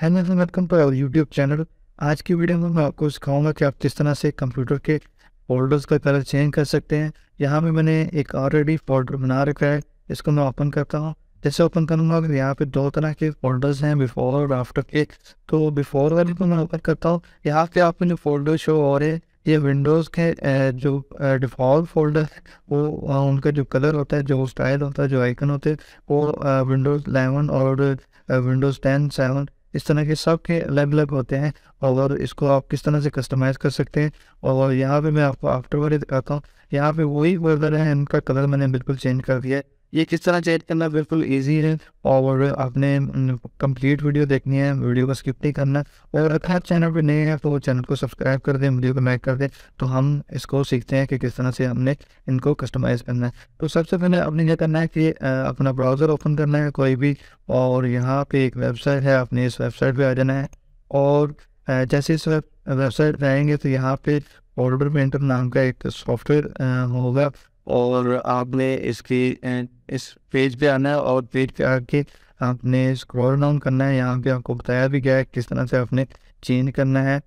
hello welcome to our YouTube channel आज की video में मैं आपको सिखाऊंगा कि आप किस तरह से कंप्यूटर के फोल्डर्स का कलर चेंज कर सकते हैं यहाँ पे मैंने एक ऑलरेडी फोल्डर बना रखा है इसको मैं ओपन करता हूँ जैसे ओपन करूँगा अगर तो यहाँ पे दो तरह के फोल्डर्स हैं बिफोर और आफ्टर के तो बिफोर वाले को मैं ओपन करता हूँ यहाँ पे आपको जो फोल्डर शो हो रहे हैं ये विंडोज़ के जो डिफ़ॉल्ट फोल्डर है वो उनका जो कलर होता है जो स्टाइल होता है जो आइकन होते हैं वो विंडोज़ 11 और विंडोज़ 10 सेवन इस तरह के सब के अलग अलग होते हैं और इसको आप किस तरह से कस्टमाइज़ कर सकते हैं और यहाँ पे मैं आपको आफ्टर वाले दिखाता हूँ यहाँ पे वही वर्दर है इनका कलर मैंने बिल्कुल चेंज कर दिया है ये किस तरह चेंज करना बिल्कुल इजी है और आपने कंप्लीट वीडियो देखनी है वीडियो को स्किप नहीं करना और अगर आप चैनल पर नए हैं तो चैनल को सब्सक्राइब कर दें वीडियो को लाइक कर दें तो हम इसको सीखते हैं कि किस तरह से हमने इनको कस्टमाइज़ करना है तो सबसे पहले आपने यह करना है कि अपना ब्राउज़र ओपन करना है कोई भी और यहाँ पर एक वेबसाइट है आपने इस वेबसाइट पर आ जाना है और जैसे इस वेबसाइट आएंगे तो यहाँ पर ऑर्डर पेंटर नाम का एक सॉफ्टवेयर होगा और आपने इसकी इस पेज पे आना है और पेज पे आके आपने स्क्रॉल डाउन करना है यहाँ पे आपको बताया भी गया है किस तरह से आपने चेंज करना है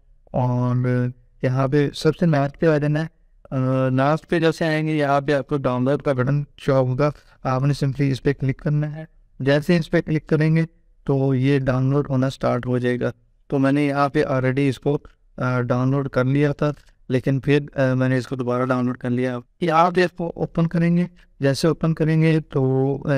और यहाँ पे सबसे लास्ट पे आ जाना है लास्ट पे जैसे आएंगे यहाँ पे आपको डाउनलोड का बटन शो होगा आपने सिंपली इस पर क्लिक करना है जैसे इस पर क्लिक करेंगे तो ये डाउनलोड होना स्टार्ट हो जाएगा तो मैंने यहाँ पे ऑलरेडी इसको डाउनलोड कर लिया था लेकिन फिर आ, मैंने इसको दोबारा डाउनलोड कर लिया यहाँ पे इसको ओपन करेंगे जैसे ओपन करेंगे तो आ,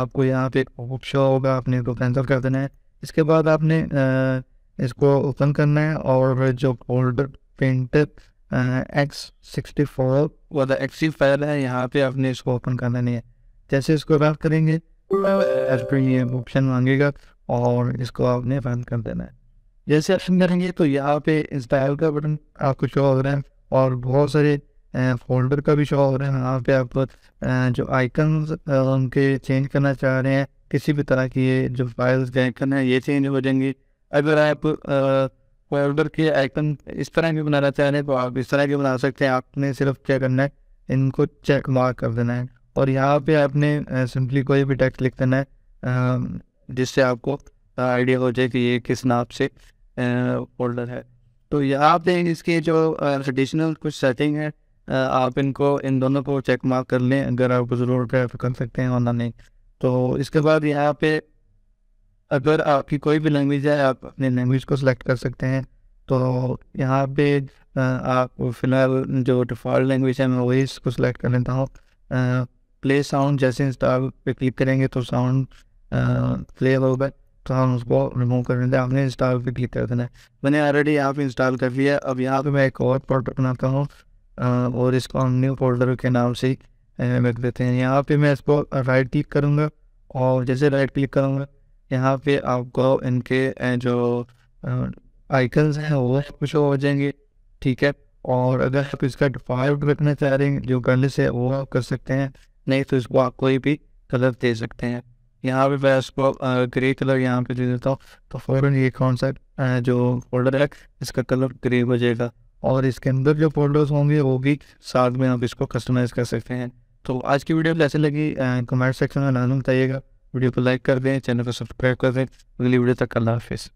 आपको यहाँ पे एक शो होगा आपने इसको कैंसिल कर देना है इसके बाद आपने आ, इसको ओपन करना है और जो folder paint X sixty four वाला एक्सी फाइल है यहाँ पे आपने इसको ओपन करना नहीं है जैसे इसको बात करेंगे तो ऑप्शन मांगेगा और इसको आपने बंद कर देना है जैसे आप करेंगे तो यहाँ पे इंस्टाइल का बटन आपको शो हो रहा है और बहुत सारे फोल्डर का भी शो हो रहा है यहाँ पे आप जो आइकन उनके चेंज करना चाह रहे हैं किसी भी तरह की ये जो फाइल्स के आइकन है ये चेंज हो जाएंगे अगर आप फोल्डर के आइकन इस तरह भी बनाना चाह रहे हैं तो आप इस तरह भी बना सकते हैं आपने सिर्फ क्या करना है इनको चेक मार्क कर देना है और यहाँ पे आपने सिंपली कोई भी टेक्स्ट लिख देना है जिससे आपको आइडिया हो जाए कि ये किस नाप से फोल्डर है तो ये आप देखें इसके जो ट्रेडिशनल कुछ सेटिंग है आप इनको इन दोनों को चेक मार्क कर लें अगर आप ज़रूर तो कर सकते हैं ऑनलाइन नहीं तो इसके बाद यहाँ पे अगर आपकी कोई भी लैंग्वेज है आप अपने लैंग्वेज को सिलेक्ट कर सकते हैं तो यहाँ पे आप फिलहाल जो डिफ़ॉल्ट लैंग्वेज है मैं वही इसको सिलेक्ट कर लेता हूँ प्ले साउंड जैसे इंस्टॉल पे क्लिक करेंगे तो साउंड प्ले होगा तो हम उसको रिमूव कर देते हैं आपने इंस्टॉल पर क्लिक कर देना है मैंने ऑलरेडी यहाँ इंस्टॉल कर लिया अब यहाँ पे मैं एक और प्रोडक्ट बनाता हूँ और इसको हम न्यू फोल्डर के नाम से रख देते हैं यहाँ पे मैं इसको राइट क्लिक करूँगा और जैसे राइट क्लिक करूँगा यहाँ पे आपको इनके जो आइकन्स हैं वो कुछ हो जाएंगे ठीक है और अगर आप इसका डिफॉल्ट रखना चाह रहे हैं जो कलर से वो आप कर सकते हैं नहीं तो इसको आप कोई भी कलर दे सकते हैं यहाँ पे मैं इसको ग्रे कलर यहाँ पे दे देता हूँ तो फ़ौरन ये कौन सा जो फोल्डर है इसका कलर ग्रे हो जाएगा और इसके अंदर जो फोल्डर्स होंगे वो भी साथ में आप इसको कस्टमाइज़ कर सकते हैं तो आज की वीडियो कैसे लगी कमेंट सेक्शन में लाजम बताइएगा वीडियो को लाइक कर दें चैनल को सब्सक्राइब कर दें अगली वीडियो तक अल्लाह हाफिज़